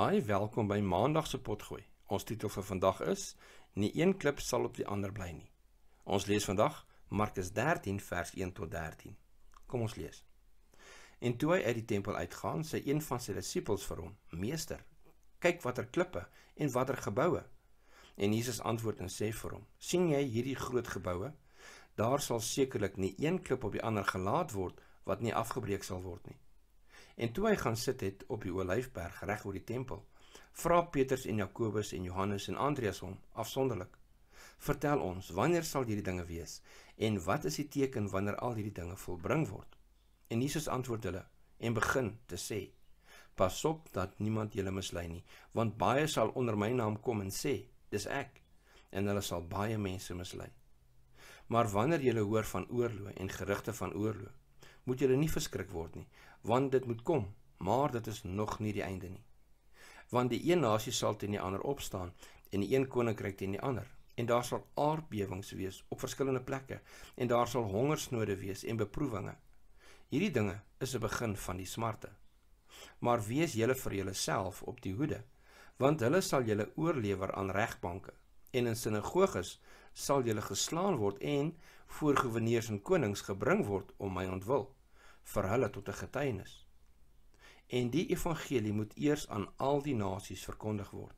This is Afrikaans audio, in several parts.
Hi, welkom by Maandag se potgooi. Ons titel vir vandag is: Nie een klip sal op die ander bly nie. Ons lees vandag Markus 13 vers 1 tot 13. Kom ons lees. En toe hy uit die tempel uitgaan, sê een van sy disippels vir hom: Meester, kyk watter klippe en watter geboue. En Jesus antwoord en sê vir hom: sien jy hierdie groot geboue? Daar sal sekerlik nie een klip op die ander gelaat word wat nie afgebreek sal word nie. En toe hy gaan sit het op die Olyfberg reg oor die tempel, vra Petrus en Jakobus en Johannes en Andreas hom afsonderlik: "Vertel ons, wanneer sal hierdie dinge wees en wat is die teken wanneer al hierdie dinge volbring word?" En Jesus antwoord hulle en begin te sê: "Pas op dat niemand julle mislei nie, want baie sal onder my naam kom en sê: Dis ek." En hulle sal baie mense mislei. Maar wanneer jy hoor van oorloë en gerugte van oorloë, moet julle nie verskrik word nie, want dit moet kom, maar dit is nog nie die einde nie. Want die een nasie sal teen die ander opstaan en die een koninkryk teen die ander, en daar sal aardbewings wees op verskillende plekke, en daar sal hongersnode wees en beproewinge. Hierdie dinge is 'n begin van die smarte. Maar wees julle vir julleself op die hoede, want hulle sal julle oorlewer aan regbanke en in sinagoges sal julle geslaan word en voor goewerneurs en konings gebring word om my ontwil vir hulle tot 'n getuienis. En die evangelie moet eers aan al die nasies verkondig word.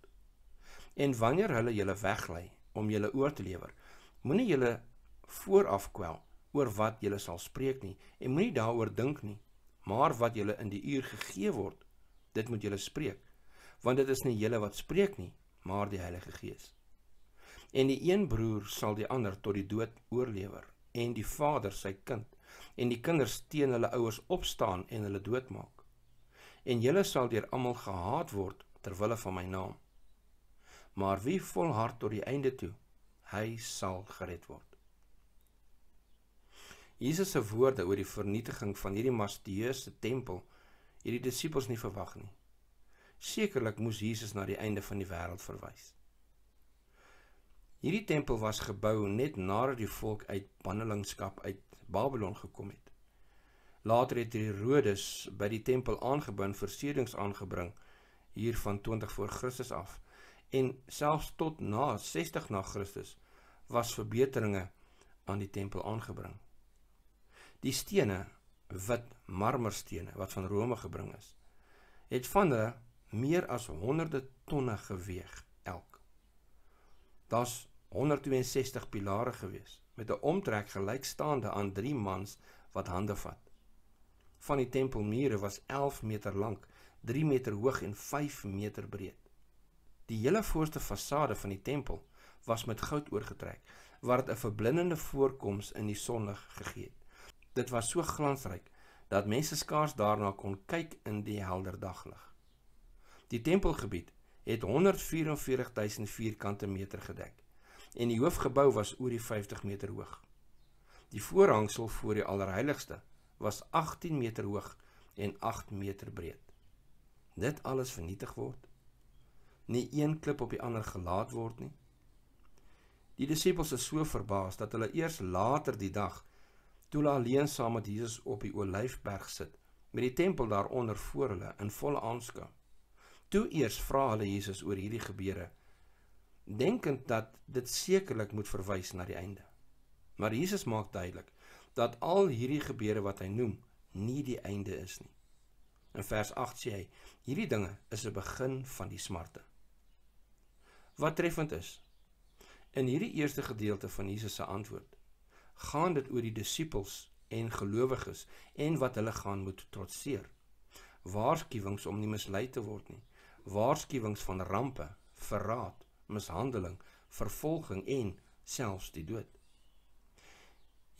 En wanneer hulle julle weglei om julle oor te lewer, moenie julle vooraf kwel oor wat julle sal spreek nie en moenie daaroor dink nie, maar wat julle in die uur gegee word, dit moet julle spreek, want dit is nie julle wat spreek nie, maar die Heilige Gees. En die een broer sal die ander tot die dood oorlewer en die vader sy kind en die kinders teen hulle ouers opstaan en hulle doodmaak. En julle sal deur almal gehaat word ter wille van my naam. Maar wie volhard tot die einde toe, hy sal gered word. Jesus se woorde oor die vernietiging van hierdie mastieuse tempel hierdie disippels nie verwag nie. Sekerlik moes Jesus na die einde van die wêreld verwys. Hierdie tempel was gebou net nadat die volk uit bandelingskap uit Babelon gekom het. Later het Herodes by die tempel aangebind versedings aangebring hier van 20 voor Christus af en selfs tot na 60 na Christus was verbeteringe aan die tempel aangebring. Die stene, wit marmerstene wat van Rome gebring is, het van hulle meer as honderde tonne geweg elk. Daar's 162 pilare gewees met 'n omtrek gelykstaande aan 3 mans wat hande vat. Van die tempelmure was 11 meter lank, 3 meter hoog en 5 meter breed. Die hele voorste fasade van die tempel was met goud oorgetrek wat dit 'n verblindende voorkoms in die sonlig gegee het. Dit was so glansryk dat mense skaars daarna kon kyk in die helder daglig. Die tempelgebied het 144000 vierkante meter gedek en die hoofgebou was oor die 50 meter hoog. Die voorhangsel voor die allerheiligste was 18 meter hoog en 8 meter breed. Dit alles vernietig word. Nie een klip op die ander gelaat word nie. Die disippels is so verbaas dat hulle eers later die dag toe hulle alleen saam met Jesus op die Olyfberg sit met die tempel daaronder voor hulle in volle aanskou. Toe eers vra hulle Jesus oor hierdie gebeure denkend dat dit sekerlik moet verwys na die einde. Maar Jesus maak duidelik dat al hierdie gebeure wat hy noem, nie die einde is nie. In vers 8 sê hy: "Hierdie dinge is 'n begin van die smarte." Wat treffend is. In hierdie eerste gedeelte van Jesus se antwoord gaan dit oor die disippels en gelowiges en wat hulle gaan moet trotseer. Waarskuwings om nie mislei te word nie. Waarskuwings van rampe, verraad, mishandeling, vervolging en selfs die dood.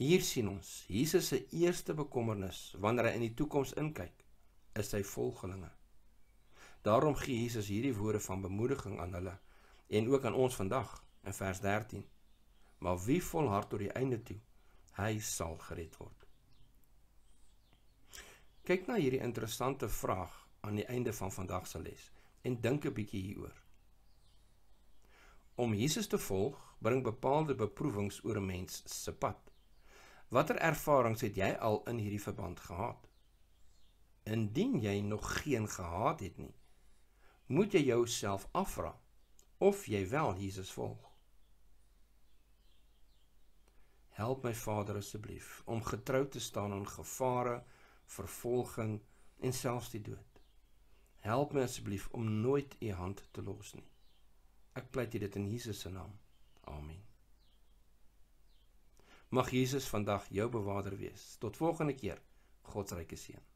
Hier sien ons Jesus se eerste bekommernis wanneer hy in die toekoms inkyk, is sy volgelinge. Daarom gee Jesus hierdie woorde van bemoediging aan hulle en ook aan ons vandag in vers 13. Maar wie volhard tot die einde toe, hy sal gered word. Kyk na hierdie interessante vraag aan die einde van vandag se les en dink 'n bietjie hieroor. Om Jesus te volg bring bepaalde beproewings oor 'n mens se pad. Watter ervarings het jy al in hierdie verband gehad? Indien jy nog geen gehad het nie, moet jy jouself afvra of jy wel Jesus volg. Help my Vader asseblief om getrou te staan aan gevare, vervolging en selfs die dood. Help my asseblief om nooit u hand te los nie. Ek pleit dit in Jesus se naam. Amen. Mag Jesus vandag jou bewaarder wees. Tot volgende keer. God se ryke seën.